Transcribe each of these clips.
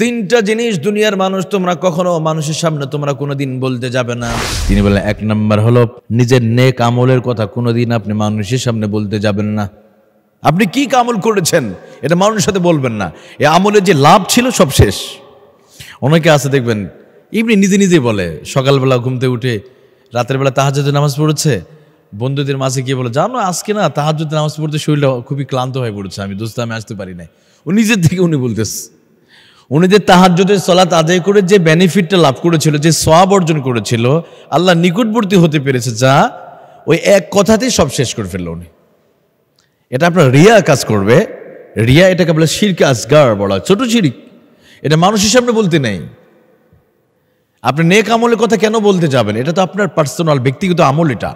তিনটা জিনিস দুনিয়ার মানুষ তোমরা কখনো মানুষের সামনে তোমরা কোনোদিন বলতে যাবে না তিনি বলেন এক নম্বর হলো নিজের নেক আমলের কথা কোনোদিন আপনি মানুষের সামনে বলতে যাবেন না আপনি কি কামল করেছেন এটা মানুষের সাথে বলবেন না এ আমলে যে লাভ ছিল সব শেষ অনেকে আছে দেখবেন এমনি নিজে নিজে বলে সকালবেলা ঘুমতে উঠে রাতের বেলা তাহাজতে নামাজ পড়েছে বন্ধুদের মাঝে গিয়ে বলে জানো আজকে না তাহাজতে নামাজ পড়তে শরীরটা খুবই ক্লান্ত হয়ে পড়েছে আমি দোস্ত আমি আসতে পারি না ও নিজের থেকে উনি বলতেছে উনি যে তাহাজ্যদের সলাত আদায় করে যে বেনিফিটটা লাভ করেছিল যে সব অর্জন করেছিল আল্লাহ নিকটবর্তী হতে পেরেছে যা ওই এক কথাতেই সব শেষ করে ফেললো উনি এটা আপনার রিয়া কাজ করবে রিয়া এটাকে বলে শিরকে আসগার বলা ছোট শিরিক এটা মানুষের সামনে বলতে নেই আপনি নেক আমলের কথা কেন বলতে যাবেন এটা তো আপনার পার্সোনাল ব্যক্তিগত আমল এটা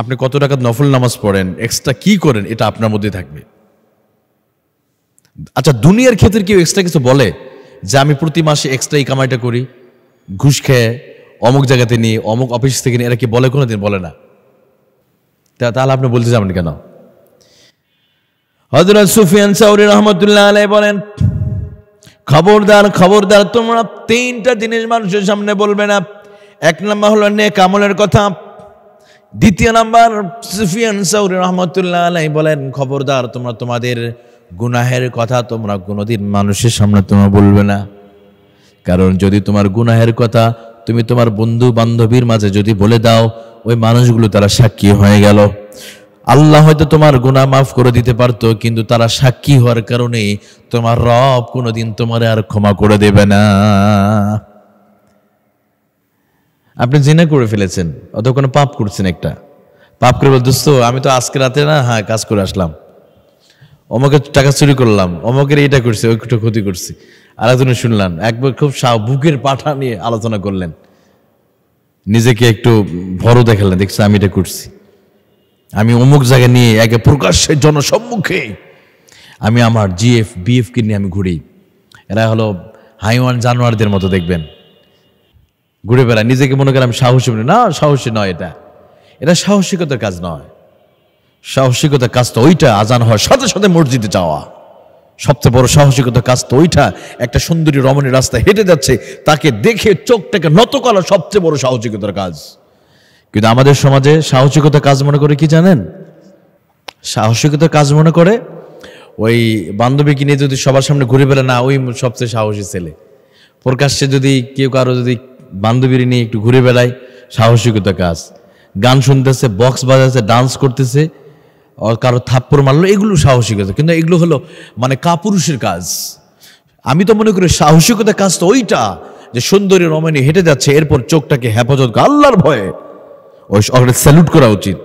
আপনি কত টাকা নফল নামাজ পড়েন এক্সট্রা কি করেন এটা আপনার মধ্যে থাকবে আচ্ছা দুনিয়ার ক্ষেত্রে কেউ এক্সট্রা কিছু বলে যে আমি প্রতি মাসে এক্সট্রা এই কামাইটা করি ঘুষ খেয়ে অমুক জায়গাতে নিয়ে অমুক অফিস থেকে নিয়ে এরা কি বলে কোনো দিন বলে না তাহলে আপনি বলতে যাবেন কেন হজরত সুফিয়ান সাউরি রহমতুল্লাহ আলাই বলেন খবরদার খবরদার তোমরা তিনটা জিনিস মানুষের সামনে বলবে না এক নম্বর হলো নেক আমলের কথা দ্বিতীয় নাম্বার সুফিয়ান সাউরি রহমতুল্লাহ আলাই বলেন খবরদার তোমরা তোমাদের গুনাহের কথা তোমরা কোনোদিন মানুষের সামনে তোমরা বলবে না কারণ যদি তোমার গুনাহের কথা তুমি তোমার বন্ধু বান্ধবীর মাঝে যদি বলে দাও ওই মানুষগুলো তারা সাক্ষী হয়ে গেল আল্লাহ হয়তো তোমার গুণা মাফ করে দিতে পারতো কিন্তু তারা সাক্ষী হওয়ার কারণে তোমার রব কোনোদিন তোমার আর ক্ষমা করে দেবে না আপনি জিনা করে ফেলেছেন অত কোনো পাপ করছেন একটা পাপ করে বল দোস্ত আমি তো আজকে রাতে না হ্যাঁ কাজ করে আসলাম অমকে টাকা চুরি করলাম অমকের এটা করছি ওইটা ক্ষতি করছি আলোচনা শুনলাম একবার খুব বুকের পাঠা নিয়ে আলোচনা করলেন নিজেকে একটু ভরও দেখালেন দেখছি আমি এটা করছি আমি অমুক জায়গায় নিয়ে একে প্রকাশ্যে জনসম্মুখে আমি আমার জিএফ বিএফকে নিয়ে আমি ঘুরি এরা হলো হাইওয়ান জানোয়ারদের মতো দেখবেন ঘুরে বেড়ায় নিজেকে মনে করেন আমি সাহসী না সাহসী নয় এটা এটা সাহসিকতার কাজ নয় সাহসিকতা কাজ তো ওইটা আজান হওয়ার সাথে সাথে মসজিদে যাওয়া সবচেয়ে বড় সাহসিকতা কাজ তো ওইটা একটা সুন্দরী রমণী রাস্তা হেঁটে যাচ্ছে তাকে দেখে চোখটাকে নত করা সবচেয়ে বড় সাহসিকতার কাজ কিন্তু আমাদের সমাজে সাহসিকতা কাজ মনে করে কি জানেন সাহসিকতা কাজ মনে করে ওই বান্ধবীকে নিয়ে যদি সবার সামনে ঘুরে বেড়া না ওই সবচেয়ে সাহসী ছেলে প্রকাশ্যে যদি কেউ কারো যদি বান্ধবীর নিয়ে একটু ঘুরে বেড়ায় সাহসিকতা কাজ গান শুনতেছে বক্স বাজাচ্ছে ডান্স করতেছে কারো থাপ্পড় মারলো এগুলো সাহসিকতা কিন্তু এগুলো হলো মানে কাপুরুষের কাজ আমি তো মনে করি সাহসিকতার কাজ তো ওইটা যে সুন্দরী রমণী হেঁটে যাচ্ছে এরপর চোখটাকে হেফাজত আল্লাহর ভয়ে ওই স্যালুট করা উচিত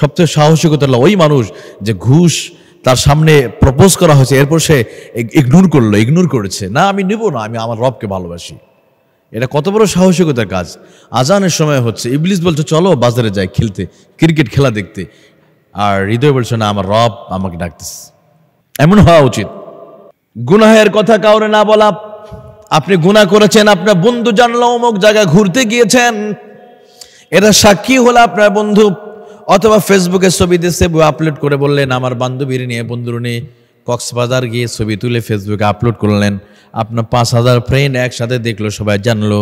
সবচেয়ে সাহসিকতা হলো ওই মানুষ যে ঘুষ তার সামনে প্রপোজ করা হয়েছে এরপর সে ইগনোর করলো ইগনোর করেছে না আমি নেব না আমি আমার রবকে ভালোবাসি এটা কত বড় সাহসিকতার কাজ আজানের সময় হচ্ছে ইবলিস বলছে চলো বাজারে যাই খেলতে ক্রিকেট খেলা দেখতে আর হৃদয় বলছে না আমার রব আমাকে ডাকতেছে এমন হওয়া উচিত গুনাহের কথা কাউরে না বলা আপনি গুনা করেছেন আপনার বন্ধু জানলো অমুক জায়গায় ঘুরতে গিয়েছেন এটা সাক্ষী হলো আপনার বন্ধু অথবা ফেসবুকে ছবি দিয়েছে আপলোড করে বললেন আমার বান্ধবীর নিয়ে বন্ধুর নিয়ে কক্সবাজার গিয়ে ছবি তুলে ফেসবুকে আপলোড করলেন আপনার পাঁচ হাজার ফ্রেন্ড একসাথে দেখলো সবাই জানলো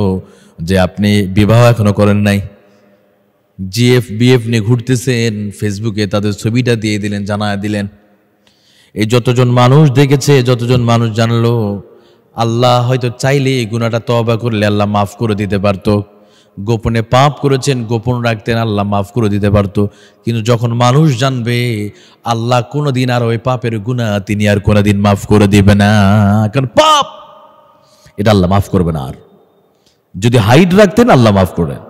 যে আপনি বিবাহ এখনো করেন নাই জিএফ বিএফ নিয়ে ঘুরতেছেন ফেসবুকে তাদের ছবিটা দিয়ে দিলেন জানায় দিলেন এই যতজন মানুষ দেখেছে যতজন মানুষ জানলো আল্লাহ হয়তো চাইলে এই গুণাটা তবা করলে আল্লাহ মাফ করে দিতে পারত গোপনে পাপ করেছেন গোপন রাখতেন আল্লাহ মাফ করে দিতে পারত কিন্তু যখন মানুষ জানবে আল্লাহ কোনোদিন আর ওই পাপের গুণা তিনি আর কোনোদিন মাফ করে দিবে না কারণ পাপ এটা আল্লাহ মাফ করবে না আর যদি হাইট রাখতেন আল্লাহ মাফ করবেন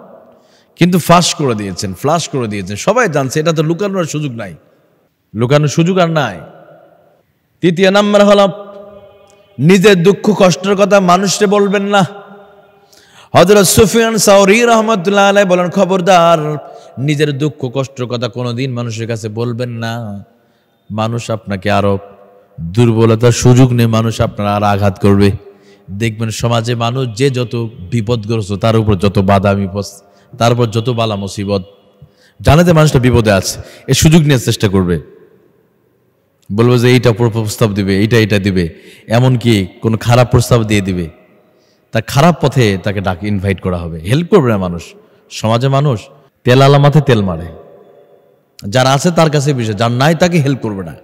কিন্তু ফাঁস করে দিয়েছেন ফ্লাশ করে দিয়েছেন সবাই জানছে এটা তো লুকানোর সুযোগ নাই লুকানোর সুযোগ আর নাই তৃতীয় নাম্বার হল নিজের দুঃখ কষ্টের কথা মানুষকে বলবেন না হজরত সুফিয়ান সাউরি রহমতুল্লাহ আলাই বলেন খবরদার নিজের দুঃখ কষ্টের কথা কোনোদিন মানুষের কাছে বলবেন না মানুষ আপনাকে আরো দুর্বলতার সুযোগ নেই মানুষ আপনার আর আঘাত করবে দেখবেন সমাজে মানুষ যে যত বিপদগ্রস্ত তার উপর যত বাদামি বিপদ তারপর যত বালা মুসিবত জানে যে মানুষটা বিপদে আছে এ সুযোগ নেওয়ার চেষ্টা করবে বলবো যে এইটা প্রস্তাব দিবে এইটা এটা দিবে এমনকি কোনো খারাপ প্রস্তাব দিয়ে দিবে তা খারাপ পথে তাকে ডাক ইনভাইট করা হবে হেল্প করবে না মানুষ সমাজে মানুষ তেল আলামাতে মাথায় তেল মারে যার আছে তার কাছে বিষয় যার নাই তাকে হেল্প করবে না